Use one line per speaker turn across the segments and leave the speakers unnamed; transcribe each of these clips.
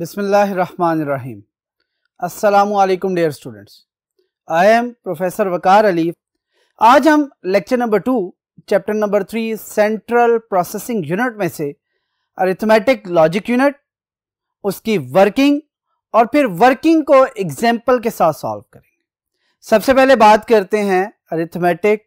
Bismillahirrahmanirrahim. Assalamu alaikum students I am professor Waqar Ali आज हम lecture number two chapter number three central processing unit में से arithmetic logic unit उसकी working और फिर वर्किंग को एग्जाम्पल के साथ सॉल्व करेंगे सबसे पहले बात करते हैं अरिथमेटिक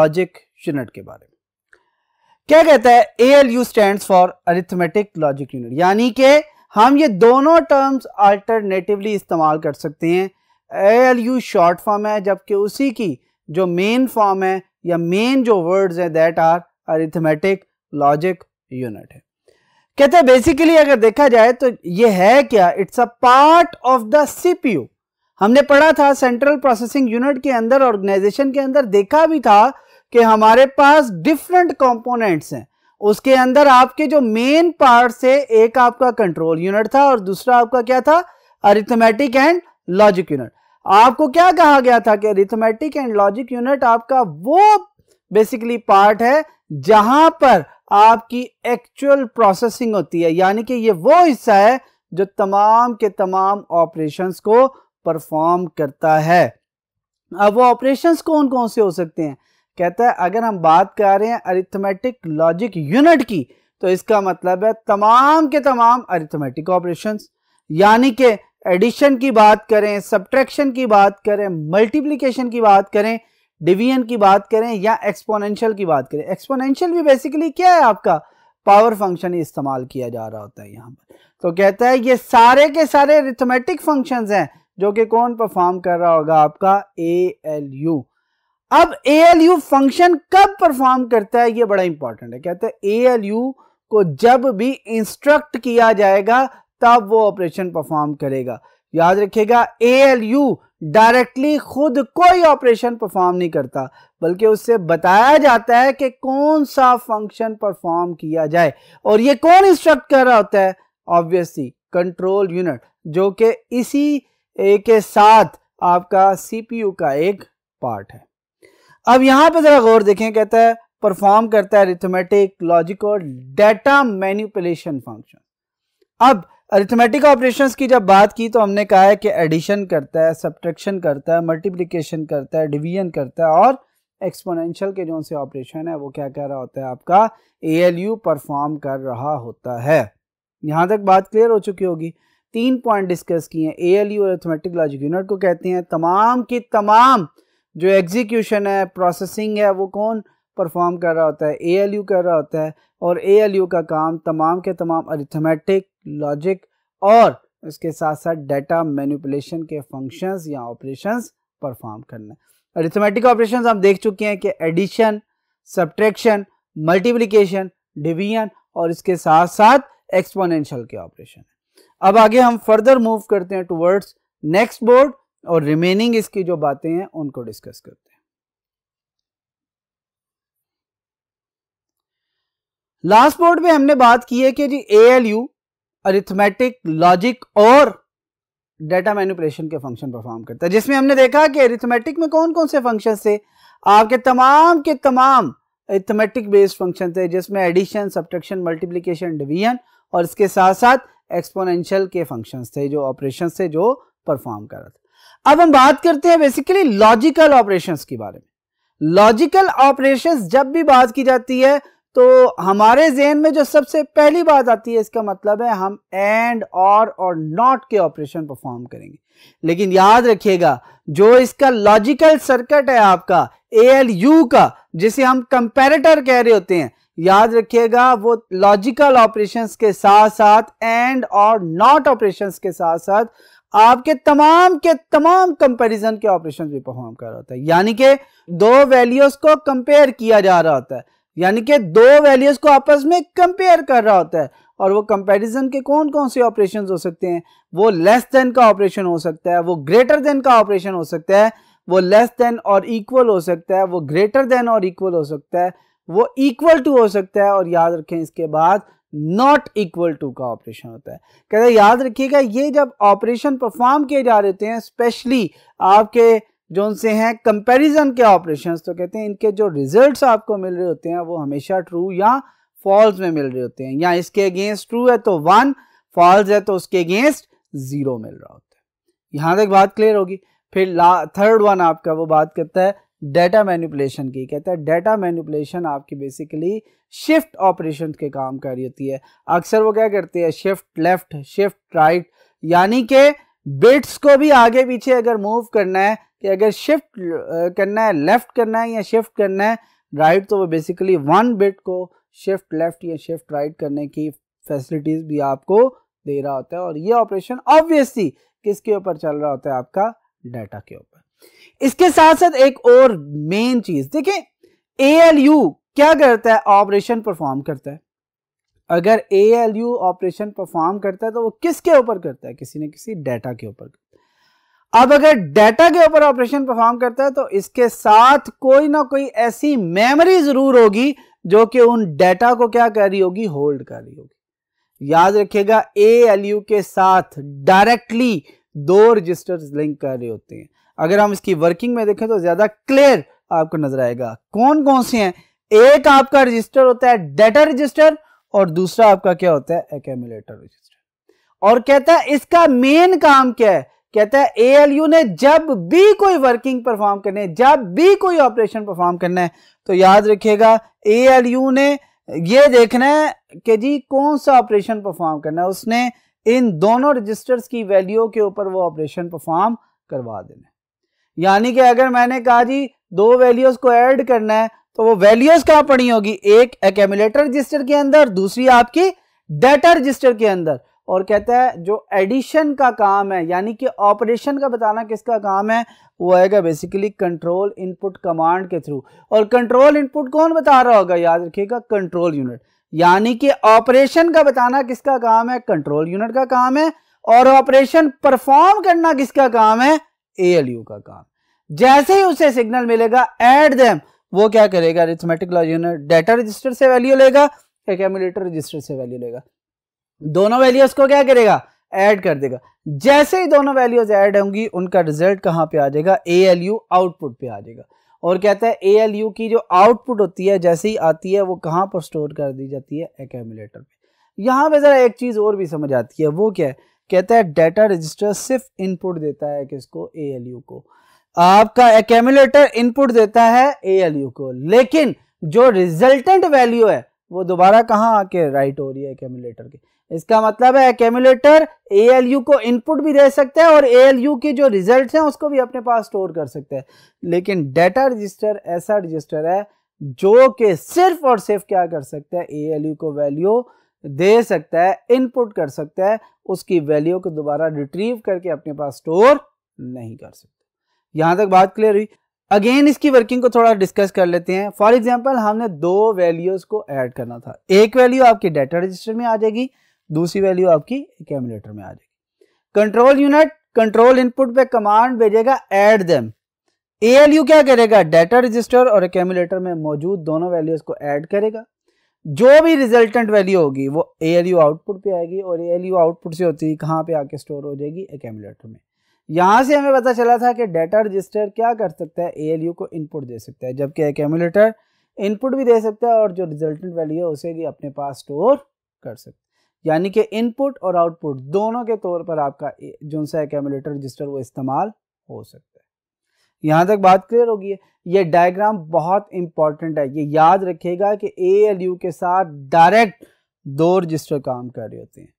लॉजिक यूनिट के बारे में क्या कहता है A L U stand for arithmetic logic unit यानी कि हम ये दोनों टर्म्स अल्टरनेटिवली इस्तेमाल कर सकते हैं A L U short form है जबकि उसी की जो मेन फॉर्म है या मेन जो वर्ड्स हैं that are arithmetic logic unit है कहते हैं बेसिकली अगर देखा जाए तो ये है क्या it's a part of the CPU हमने पढ़ा था सेंट्रल प्रोसेसिंग यूनिट के अंदर ऑर्गेनाइजेशन के अंदर देखा भी था कि हमारे पास डिफरेंट कंपोनेंट्स हैं उसके अंदर आपके जो मेन पार्ट से एक आपका कंट्रोल यूनिट था और दूसरा आपका क्या था अरिथमेटिक एंड लॉजिक यूनिट आपको क्या कहा गया था कि अरिथमेटिक एंड लॉजिक यूनिट आपका वो बेसिकली पार्ट है जहां पर आपकी एक्चुअल प्रोसेसिंग होती है यानी कि ये वो हिस्सा है जो तमाम के तमाम ऑपरेशंस को परफॉर्म करता है अब वो ऑपरेशंस कौन कौन से हो सकते हैं कहता है अगर हम बात कर रहे हैं अरिथमेटिक लॉजिक यूनिट की तो इसका मतलब है तमाम के तमाम अरिथमेटिक ऑपरेशन यानी कि एडिशन की बात करें सब्ट्रैक्शन की बात करें मल्टीप्लीकेशन की बात करें डिवीजन की बात करें या एक्सपोनेंशियल की बात करें एक्सपोनेंशियल भी बेसिकली क्या है आपका पावर फंक्शन ही इस्तेमाल किया जा रहा होता है यहाँ पर तो कहता है ये सारे के सारे रिथमेटिक फंक्शंस हैं जो कि कौन परफॉर्म कर रहा होगा आपका ए एल यू अब ए एल यू फंक्शन कब परफॉर्म करता है ये बड़ा इंपॉर्टेंट है कहते हैं ए एल यू को जब भी इंस्ट्रक्ट किया जाएगा तब वो ऑपरेशन परफॉर्म करेगा याद रखिएगा ए एल यू डायरेक्टली खुद कोई ऑपरेशन परफॉर्म नहीं करता बल्कि उससे बताया जाता है कि कौन सा फंक्शन परफॉर्म किया जाए और ये कौन इंस्ट्रक्ट कर रहा होता है ऑब्वियसली कंट्रोल यूनिट जो कि इसी के साथ आपका सीपीयू का एक पार्ट है अब यहां पे जरा गौर देखें कहता है परफॉर्म करता है अरिथमेटिक लॉजिक और डेटा मैन्युपुलेशन फंक्शन अब अरिथमेटिक ऑपरेशंस की जब बात की तो हमने कहा है कि एडिशन करता है सब्ट्रैक्शन करता है मल्टीप्लिकेशन करता है डिवीजन करता है और एक्सपोनेंशियल के जो से ऑपरेशन है वो क्या कह रहा होता है आपका ए परफॉर्म कर रहा होता है यहाँ तक बात क्लियर हो चुकी होगी तीन पॉइंट डिस्कस किए हैं ए और अरिथमेटिक लॉजिक यूनिट को कहते हैं तमाम की तमाम जो एग्जीक्यूशन है प्रोसेसिंग है वो कौन परफॉर्म कर रहा होता है ए कर रहा होता है और ए का काम तमाम के तमाम अरिथमेटिक लॉजिक और इसके साथ साथ डाटा मैनिपुलेशन के फंक्शंस या ऑपरेशंस परफॉर्म करना अरिथमेटिक ऑपरेशंस हम देख चुके हैं कि एडिशन सब्ट्रैक्शन मल्टीप्लिकेशन डिवीजन और इसके साथ साथ एक्सपोनेंशियल के ऑपरेशन अब आगे हम फर्दर मूव करते हैं टूवर्ड्स नेक्स्ट बोर्ड और रिमेनिंग इसकी जो बातें हैं उनको डिस्कस करते हैं लास्ट बोर्ड में हमने बात की है कि जी A L U arithmetic logic और डेटा मैनिपुलेशन के फंक्शन परफॉर्म करता है जिसमें हमने देखा कि अरिथमेटिक में कौन कौन से फंक्शन थे आपके तमाम के तमाम अरिथमेटिक बेस्ड फंक्शन थे जिसमें एडिशन सब्ट्रैक्शन मल्टीप्लिकेशन डिवीजन और इसके साथ साथ एक्सपोनेंशियल के फंक्शंस थे जो ऑपरेशन थे जो परफॉर्म कर रहा था अब हम बात करते हैं बेसिकली लॉजिकल ऑपरेशंस के बारे में लॉजिकल ऑपरेशंस जब भी बात की जाती है तो हमारे जेन में जो सबसे पहली बात आती है इसका मतलब है हम एंड और और नॉट के ऑपरेशन परफॉर्म करेंगे लेकिन याद रखिएगा जो इसका लॉजिकल सर्किट है आपका ए का जिसे हम कंपेरेटर कह रहे होते हैं याद रखिएगा वो लॉजिकल ऑपरेशंस के साथ साथ एंड और नॉट ऑपरेशंस के साथ साथ आपके तमाम के तमाम कंपैरिजन के ऑपरेशन भी परफॉर्म कर रहा होता है यानी कि दो वैल्यूज को कंपेयर किया जा रहा होता है यानी कि दो वैल्यूज को आपस में कंपेयर कर रहा होता है और वो कंपैरिजन के कौन कौन से ऑपरेशन हो सकते हैं वो लेस देन का ऑपरेशन हो सकता है वो ग्रेटर देन का ऑपरेशन हो सकता है वो लेस देन और इक्वल हो सकता है वो ग्रेटर देन और इक्वल हो सकता है वो इक्वल टू हो सकता है और याद रखें इसके बाद नॉट इक्वल टू का ऑपरेशन होता है कहते हैं याद रखिएगा ये जब ऑपरेशन परफॉर्म किए जा रहे हैं स्पेशली आपके जो उनसे हैं कंपैरिजन के ऑपरेशंस तो कहते हैं इनके जो रिजल्ट्स आपको मिल रहे होते हैं वो हमेशा ट्रू या फॉल्स में मिल रहे होते हैं या इसके अगेंस्ट ट्रू है तो वन फॉल्स है तो उसके अगेंस्ट जीरो मिल रहा होता है यहां तक बात क्लियर होगी फिर थर्ड वन आपका वो बात करता है डेटा मैनिपुलेशन की कहता है डेटा मैनिपुलेशन आपकी बेसिकली शिफ्ट ऑपरेशन के काम कर रही होती है अक्सर वो क्या करती है शिफ्ट लेफ्ट शिफ्ट राइट यानी के बिट्स को भी आगे पीछे अगर मूव करना है कि अगर शिफ्ट करना है लेफ्ट करना है या शिफ्ट करना है राइट तो वो बेसिकली वन बिट को शिफ्ट लेफ्ट या शिफ्ट राइट करने की फैसिलिटीज भी आपको दे रहा होता है और ये ऑपरेशन ऑब्वियसली किसके ऊपर चल रहा होता है आपका डाटा के ऊपर इसके साथ साथ एक और मेन चीज देखें एएलयू क्या करता है ऑपरेशन परफॉर्म करता है अगर एएलयू ऑपरेशन परफॉर्म करता है तो वो किसके ऊपर करता है किसी न किसी डेटा के ऊपर अब अगर डेटा के ऊपर ऑपरेशन परफॉर्म करता है तो इसके साथ कोई ना कोई ऐसी मेमोरी जरूर होगी जो कि उन डेटा को क्या कर रही होगी होल्ड कर रही होगी याद रखिएगा ए एल यू के साथ डायरेक्टली दो रजिस्टर्स लिंक कर रहे होते हैं अगर हम इसकी वर्किंग में देखें तो ज्यादा क्लियर आपको नजर आएगा कौन कौन से हैं एक आपका रजिस्टर होता है डेटा रजिस्टर और दूसरा आपका क्या होता है एकेमुलेटर रजिस्टर और कहता है इसका मेन काम क्या है कहता है एएलयू ने जब भी कोई वर्किंग परफॉर्म करने जब भी कोई ऑपरेशन परफॉर्म करना है तो याद रखिएगा एएलयू ने यह देखना है कि जी कौन सा ऑपरेशन परफॉर्म करना है उसने इन दोनों रजिस्टर्स की वैल्यू के ऊपर वो ऑपरेशन परफॉर्म करवा देना है यानी कि अगर मैंने कहा जी दो वैल्यूज को ऐड करना है तो वो वैल्यूज कहां पड़ी होगी एक एक्यूमुलेटर रजिस्टर के अंदर दूसरी आपकी डेटा रजिस्टर के अंदर और कहता है जो एडिशन का काम है यानी कि ऑपरेशन का बताना किसका काम है वो आएगा बेसिकली कंट्रोल इनपुट कमांड के थ्रू और कंट्रोल इनपुट कौन बता रहा होगा याद रखिएगा कंट्रोल यूनिट यानी कि ऑपरेशन का बताना किसका काम है कंट्रोल यूनिट का काम है और ऑपरेशन परफॉर्म करना किसका काम है एएलयू का काम जैसे ही उसे सिग्नल मिलेगा एड दम वो क्या करेगा arithmetic logic unit data register से वैल्यू लेगा एक्यूमुलेटर रजिस्टर से वैल्यू लेगा दोनों वैल्यूज को क्या करेगा ऐड कर देगा जैसे ही दोनों वैल्यूज ऐड होंगी उनका रिजल्ट कहाँ पे आ जाएगा ए एल यू आउटपुट पे आ जाएगा और कहता है ए एल यू की जो आउटपुट होती है जैसे ही आती है वो कहाँ पर स्टोर कर दी जाती है एक्यूमुलेटर पे यहाँ पे ज़रा एक चीज़ और भी समझ आती है वो क्या है कहता है डेटा रजिस्टर सिर्फ इनपुट देता है किसको यू को आपका एक्यूमुलेटर इनपुट देता है एएलयू को लेकिन जो रिजल्टेंट वैल्यू है वो दोबारा कहाँ आके राइट हो रही है एक्यूमुलेटर के इसका मतलब है एक्यूमुलेटर यू को इनपुट भी दे सकता है और यू के जो रिजल्ट हैं उसको भी अपने पास स्टोर कर सकते हैं लेकिन डेटा रजिस्टर ऐसा रजिस्टर है जो कि सिर्फ और सिर्फ क्या कर सकता है यू को वैल्यू दे सकता है इनपुट कर सकता है उसकी वैल्यू को दोबारा रिट्रीव करके अपने पास स्टोर नहीं कर सकता यहां तक बात क्लियर हुई अगेन इसकी वर्किंग को थोड़ा डिस्कस कर लेते हैं फॉर एग्जाम्पल हमने दो वैल्यूज को ऐड करना था एक वैल्यू आपकी डेटा रजिस्टर में आ जाएगी दूसरी वैल्यू आपकी कैमुलेटर में आ जाएगी कंट्रोल यूनिट कंट्रोल इनपुट पे कमांड भेजेगा एड देम एएलयू क्या करेगा डेटा रजिस्टर और कैमुलेटर में मौजूद दोनों वैल्यूज को ऐड करेगा जो भी रिजल्टेंट वैल्यू होगी वो ए आउटपुट पे आएगी और ए आउटपुट से होती है कहाँ पे आके स्टोर हो जाएगी एकेमुलेटर में यहाँ से हमें पता चला था कि डेटा रजिस्टर क्या कर सकता है ए को इनपुट दे सकता है जबकि एकेमुलेटर इनपुट भी दे सकता है और जो रिजल्टेंट वैल्यू है उसे भी अपने पास स्टोर कर सकता है यानी कि इनपुट और आउटपुट दोनों के तौर पर आपका जो सा एकेमुलेटर रजिस्टर वो इस्तेमाल हो सकता है यहाँ तक बात क्लियर होगी है ये डायग्राम बहुत इंपॉर्टेंट है ये याद रखेगा कि ए एल यू के साथ डायरेक्ट दो रजिस्टर काम कर रहे होते हैं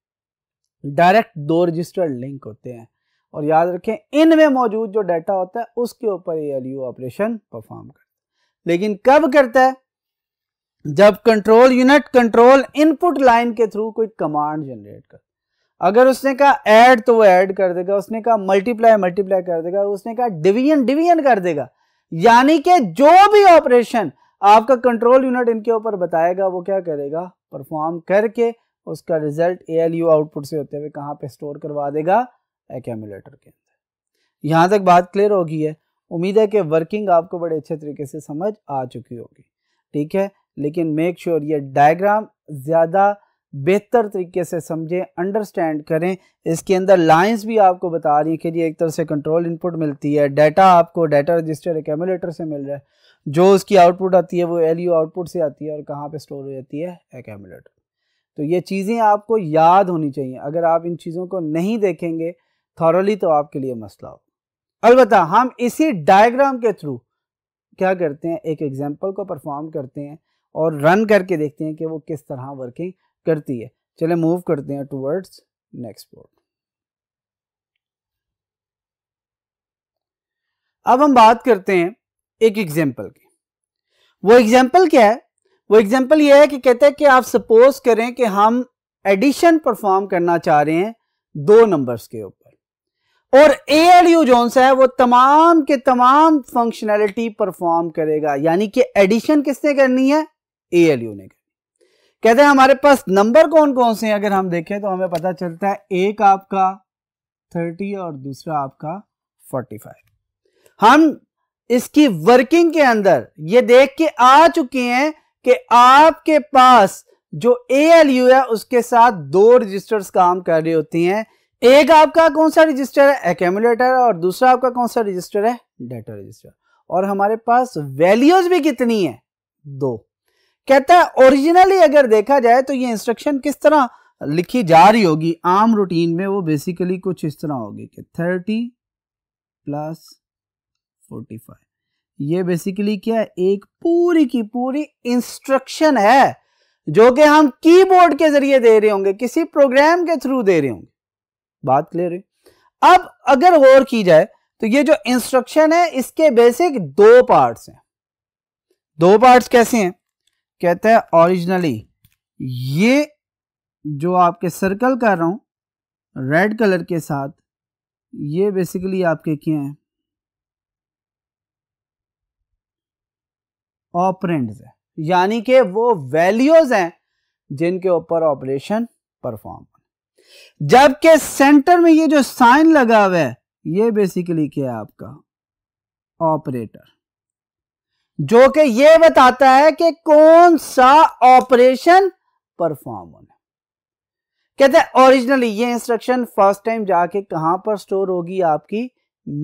डायरेक्ट दो रजिस्टर लिंक होते हैं और याद रखें इनमें मौजूद जो डाटा होता है उसके ऊपर A L U operation perform करता है लेकिन कब करता है जब control unit control input line के थ्रू कोई कमांड जनरेट करता है अगर उसने कहा ऐड तो वो ऐड कर देगा उसने कहा मल्टीप्लाई मल्टीप्लाई कर देगा उसने कहा डिवीजन डिवीजन कर देगा यानी कि जो भी ऑपरेशन आपका कंट्रोल यूनिट इनके ऊपर बताएगा वो क्या करेगा परफॉर्म करके उसका रिजल्ट ए आउटपुट से होते हुए कहाँ पे स्टोर करवा देगा एक्यूमुलेटर के अंदर यहाँ तक बात क्लियर होगी है उम्मीद है कि वर्किंग आपको बड़े अच्छे तरीके से समझ आ चुकी होगी ठीक है लेकिन मेक श्योर sure ये डायग्राम ज़्यादा बेहतर तरीके से समझें अंडरस्टैंड करें इसके अंदर लाइंस भी आपको बता रही हैं कि ये एक तरह से कंट्रोल इनपुट मिलती है डाटा आपको डाटा रजिस्टर एकमुलेटर से मिल रहा है जो उसकी आउटपुट आती है वो एल आउटपुट से आती है और कहाँ पर स्टोर हो जाती है एकमुलेटर तो ये चीज़ें आपको याद होनी चाहिए अगर आप इन चीज़ों को नहीं देखेंगे थॉरली तो आपके लिए मसला हो अलबत् हम इसी डायग्राम के थ्रू क्या करते हैं एक एग्जाम्पल को परफॉर्म करते हैं और रन करके देखते हैं कि वो किस तरह वर्किंग करती है चले मूव करते हैं टूवर्ड्स नेक्स्ट पोर्ट अब हम बात करते हैं एक एग्जाम्पल की वो एग्जाम्पल क्या है वो एग्जाम्पल ये है कि कहते हैं कि आप सपोज करें कि हम एडिशन परफॉर्म करना चाह रहे हैं दो नंबर्स के ऊपर और ए एल यू जोन है वो तमाम के तमाम फंक्शनैलिटी परफॉर्म करेगा यानी कि एडिशन किसने करनी है ए एल यू ने करनी कहते हैं हमारे पास नंबर कौन कौन से हैं अगर हम देखें तो हमें पता चलता है एक आपका थर्टी और दूसरा आपका फोर्टी फाइव हम इसकी वर्किंग के अंदर ये देख के आ चुके हैं कि आपके पास जो ए एल यू है उसके साथ दो रजिस्टर्स काम कर रही होती हैं एक आपका कौन सा रजिस्टर है एक्यूमुलेटर और दूसरा आपका कौन सा रजिस्टर है डेटा रजिस्टर और हमारे पास वैल्यूज भी कितनी है दो कहता है ओरिजिनली अगर देखा जाए तो ये इंस्ट्रक्शन किस तरह लिखी जा रही होगी आम रूटीन में वो बेसिकली कुछ इस तरह होगी कि थर्टी प्लस फोर्टी फाइव ये बेसिकली क्या है एक पूरी की पूरी इंस्ट्रक्शन है जो कि हम कीबोर्ड के जरिए दे रहे होंगे किसी प्रोग्राम के थ्रू दे रहे होंगे बात क्लियर है अब अगर गौर की जाए तो ये जो इंस्ट्रक्शन है इसके बेसिक दो पार्ट्स हैं दो पार्ट्स कैसे हैं कहता है ओरिजिनली ये जो आपके सर्कल कर रहा हूँ रेड कलर के साथ ये बेसिकली आपके क्या हैं ऑपरेंड्स है यानी कि वो वैल्यूज हैं जिनके ऊपर ऑपरेशन परफॉर्म जबकि सेंटर में ये जो साइन लगा हुआ है ये बेसिकली क्या है आपका ऑपरेटर जो कि ये बताता है कि कौन सा ऑपरेशन परफॉर्म होना कहते हैं ओरिजिनली ये इंस्ट्रक्शन फर्स्ट टाइम जाके कहां पर स्टोर होगी आपकी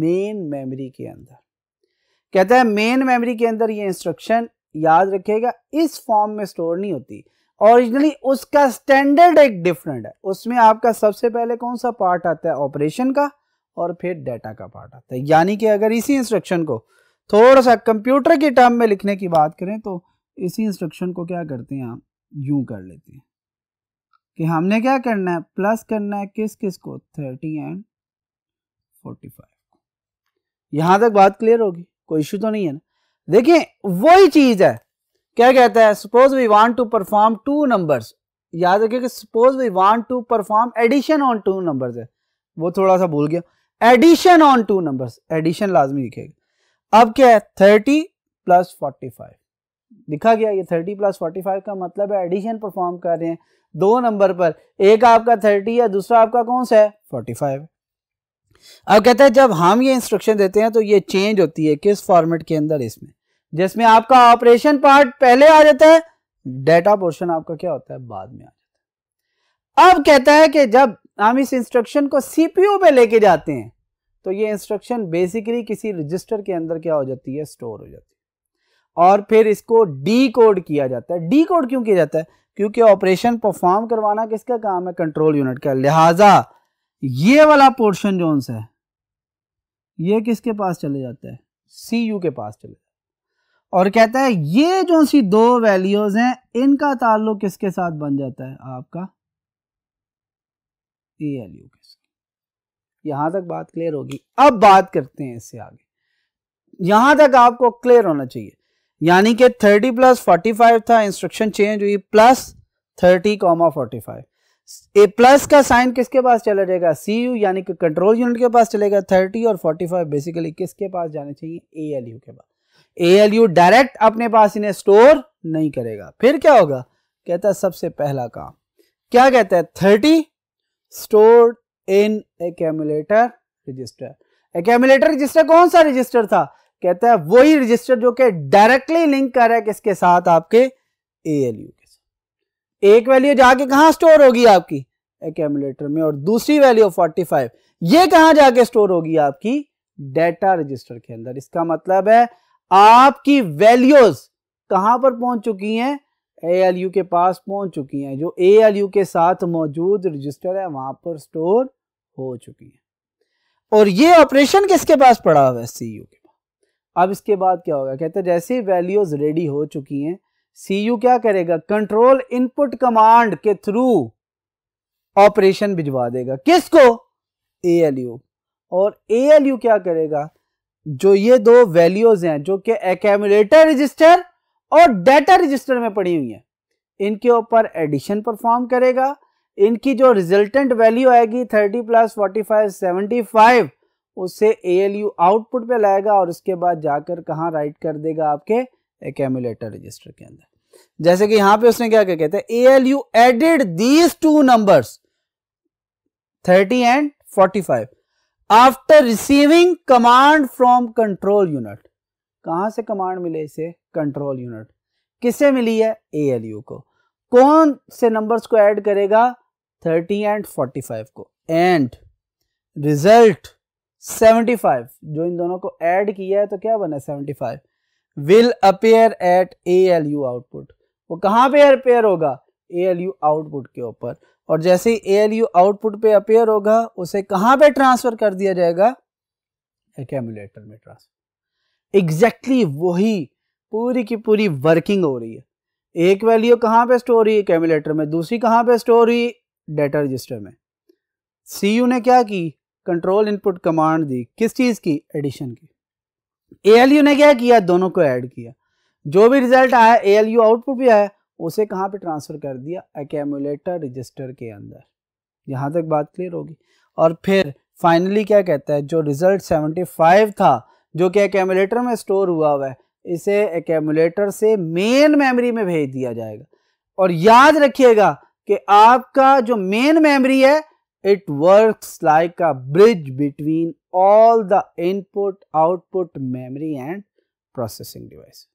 मेन मेमोरी के अंदर कहते हैं मेन मेमोरी के अंदर ये इंस्ट्रक्शन याद रखेगा इस फॉर्म में स्टोर नहीं होती ओरिजिनली उसका स्टैंडर्ड एक डिफरेंट है उसमें आपका सबसे पहले कौन सा पार्ट आता है ऑपरेशन का और फिर डेटा का पार्ट आता है यानी कि अगर इसी इंस्ट्रक्शन को थोड़ा सा कंप्यूटर की टर्म में लिखने की बात करें तो इसी इंस्ट्रक्शन को क्या करते हैं हम यूं कर लेते हैं कि हमने क्या करना है प्लस करना है किस किस को थर्टी एंड फोर्टी फाइव यहां तक बात क्लियर होगी कोई इश्यू तो नहीं है ना देखिए वही चीज है क्या कहता है suppose we want to perform two numbers याद रखिए कि suppose we want to perform addition on two numbers है वो थोड़ा सा भूल गया addition on two numbers addition लाजमी लिखेगा अब क्या है थर्टी प्लस फोर्टी फाइव लिखा गया ये थर्टी प्लस फोर्टी फाइव का मतलब है एडिशन परफॉर्म कर रहे हैं दो नंबर पर एक आपका थर्टी है दूसरा आपका कौन सा है फोर्टी फाइव अब कहते हैं जब हम ये इंस्ट्रक्शन देते हैं तो ये चेंज होती है किस फॉर्मेट के अंदर इसमें जिसमें आपका ऑपरेशन पार्ट पहले आ जाता है डेटा पोर्शन आपका क्या होता है बाद में आ जाता है अब कहता है कि जब हम इस इंस्ट्रक्शन को सीपीयू पे लेके जाते हैं तो ये इंस्ट्रक्शन बेसिकली किसी रजिस्टर के अंदर क्या हो जाती है स्टोर हो जाती है और फिर इसको डी कोड किया जाता है डी कोड क्यों किया जाता है क्योंकि ऑपरेशन परफॉर्म करवाना किसका काम है कंट्रोल यूनिट का लिहाजा ये वाला पोर्शन जो है ये किसके पास चले जाता है सी यू के पास चले जाता है और कहता है ये जो सी दो वैल्यूज हैं इनका ताल्लुक किसके साथ बन जाता है आपका ए एल यू के साथ यहां तक बात क्लियर होगी अब बात करते हैं इससे आगे यहां तक आपको क्लियर होना चाहिए यानी कि 30 प्लस 45 था इंस्ट्रक्शन चेंज हुई प्लस 30 कॉमा फोर्टी ए प्लस का साइन किसके पास चला जाएगा सी यू यानी कि कंट्रोल यूनिट के पास चलेगा 30 और 45 बेसिकली किसके पास जाने चाहिए ए एल यू के पास ए एल यू डायरेक्ट अपने पास इन्हें स्टोर नहीं करेगा फिर क्या होगा कहता है सबसे पहला काम क्या कहता है thirty store in accumulator register accumulator register कौन सा रजिस्टर था कहता है वही रजिस्टर जो कि डायरेक्टली लिंक कर रहा है किसके साथ आपके ए एल यू के साथ एक वैल्यू जाके कहा स्टोर होगी आपकी एक्यूमुलेटर में और दूसरी वैल्यू फोर्टी फाइव ये कहा जाके स्टोर होगी आपकी डेटा रजिस्टर के अंदर इसका मतलब है आपकी वैल्यूज कहां पर पहुंच चुकी हैं ए के पास पहुंच चुकी हैं जो ए के साथ मौजूद रजिस्टर है वहां पर स्टोर हो चुकी हैं और ये ऑपरेशन किसके पास पड़ा हुआ है सी यू के पास अब इसके बाद क्या होगा कहते हैं जैसे वैल्यूज रेडी हो चुकी हैं सी यू क्या करेगा कंट्रोल इनपुट कमांड के थ्रू ऑपरेशन भिजवा देगा किसको ए एल यू और ए एल यू क्या करेगा जो ये दो वैल्यूज हैं जो कि एकमुलेटर रजिस्टर और डेटा रजिस्टर में पड़ी हुई है इनके ऊपर एडिशन परफॉर्म करेगा इनकी जो रिजल्टेंट वैल्यू आएगी 30 प्लस 45 75 उससे एएलयू आउटपुट पे लाएगा और उसके बाद जाकर कहाँ राइट कर देगा आपके एक्यूमुलेटर रजिस्टर के अंदर जैसे कि यहां पे उसने क्या क्या कहते हैं A L U added these two number thirty and forty five after receiving command from control unit कहां से कमांड मिले इसे कंट्रोल यूनिट किसे मिली है एएलयू को कौन से नंबर्स को ऐड करेगा 30 एंड 45 को एंड रिजल्ट 75 जो इन दोनों को ऐड किया है तो क्या बना 75 will appear at ALU output वो कहाँ पे अपेयर होगा एएलयू आउटपुट के ऊपर और जैसे ही एएलयू आउटपुट पे अपेयर होगा उसे कहाँ पे ट्रांसफर कर दिया जाएगा एक्यूमुलेटर में ट्रांसफर एग्जैक्टली exactly वही पूरी की पूरी वर्किंग हो रही है एक वैल्यू कहाँ पे स्टोर हुई कैमुलेटर में दूसरी कहाँ पे स्टोर हुई डेटा रजिस्टर में यू ने क्या की कंट्रोल इनपुट कमांड दी किस चीज़ की एडिशन की यू ने क्या किया दोनों को ऐड किया जो भी रिजल्ट आया यू आउटपुट भी आया उसे कहाँ पे ट्रांसफ़र कर दिया एक्यूमुलेटर रजिस्टर के अंदर यहाँ तक बात क्लियर होगी और फिर फाइनली क्या कहता है जो रिजल्ट 75 था जो कि अकेमुलेटर में स्टोर हुआ हुआ है इसे एकमुलेटर से मेन मेमोरी में भेज दिया जाएगा और याद रखिएगा कि आपका जो मेन मेमोरी है it works like a bridge between all the input output memory and processing device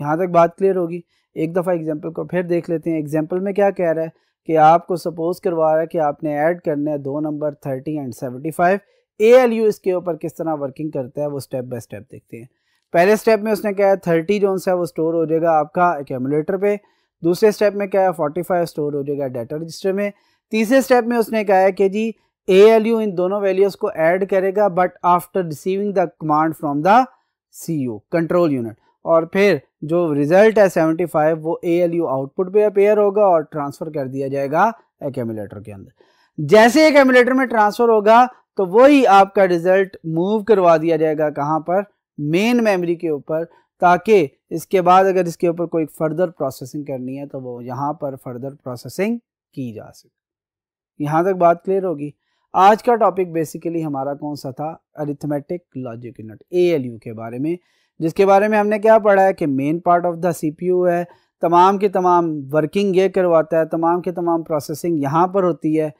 यहां तक बात क्लियर होगी एक दफ़ा एग्जाम्पल को फिर देख लेते हैं एग्जाम्पल में क्या कह रहा है कि आपको सपोज करवा रहा है कि आपने ऐड करने हैं दो नंबर thirty and seventy five A L U इसके ऊपर किस तरह वर्किंग करता है वो स्टेप बाय स्टेप देखते हैं पहले स्टेप में उसने क्या है थर्टी जो है वो स्टोर हो जाएगा आपका एक्यूमुलेटर पे दूसरे स्टेप में क्या है फोर्टी फाइव स्टोर हो जाएगा डाटा रजिस्टर में तीसरे स्टेप में उसने कहा है कि जी ए एल यू इन दोनों वैल्यूज को ऐड करेगा but after receiving the command from the C U control unit और फिर जो रिजल्ट है 75 वो ए एल यू आउटपुट पे अपेयर होगा और ट्रांसफ़र कर दिया जाएगा एक के अंदर जैसे एक में ट्रांसफ़र होगा तो वही आपका रिजल्ट मूव करवा दिया जाएगा कहाँ पर मेन मेमोरी के ऊपर ताकि इसके बाद अगर इसके ऊपर कोई फर्दर प्रोसेसिंग करनी है तो वो यहाँ पर फर्दर प्रोसेसिंग की जा सके यहाँ तक बात क्लियर होगी आज का टॉपिक बेसिकली हमारा कौन सा था अरिथमेटिक लॉजिक यूनिट ए के बारे में जिसके बारे में हमने क्या पढ़ा है कि main part of the U है तमाम के तमाम वर्किंग ये करवाता है तमाम के तमाम प्रोसेसिंग यहाँ पर होती है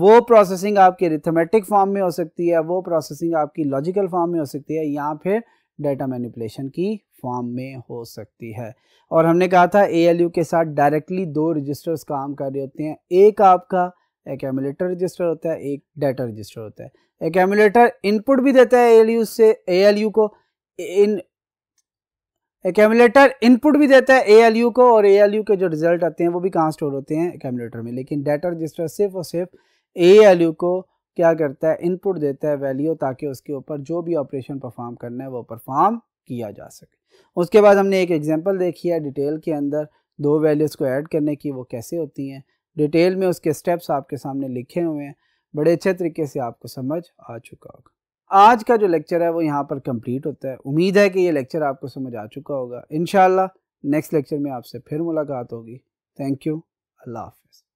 वो प्रोसेसिंग आपकी रिथमेटिक फॉर्म में हो सकती है वो प्रोसेसिंग आपकी लॉजिकल फॉर्म में हो सकती है या फिर डाटा मैनिपुलेशन की फॉर्म में हो सकती है और हमने कहा था ए के साथ डायरेक्टली दो रजिस्टर्स काम कर रहे होते हैं एक आपका एक एमुलेटर रजिस्टर होता है एक डाटा रजिस्टर होता है एक एमुलेटर इनपुट भी देता है ए से ए को इन एक एमुलेटर इनपुट भी देता है ए को और ए के जो रिजल्ट आते हैं वो भी कहाँ स्टोर होते हैं एक में लेकिन डाटा रजिस्टर सिर्फ और सिर्फ ए वैल्यू को क्या करता है इनपुट देता है वैल्यू ताकि उसके ऊपर जो भी ऑपरेशन परफॉर्म करना है वो परफॉर्म किया जा सके उसके बाद हमने एक एग्जांपल देखी है डिटेल के अंदर दो वैल्यूज़ को ऐड करने की वो कैसे होती हैं डिटेल में उसके स्टेप्स आपके सामने लिखे हुए हैं बड़े अच्छे तरीके से आपको समझ आ चुका होगा आज का जो लेक्चर है वो यहाँ पर कंप्लीट होता है उम्मीद है कि ये लेक्चर आपको समझ आ चुका होगा इन नेक्स्ट लेक्चर में आपसे फिर मुलाकात होगी थैंक यू अल्लाह हाफ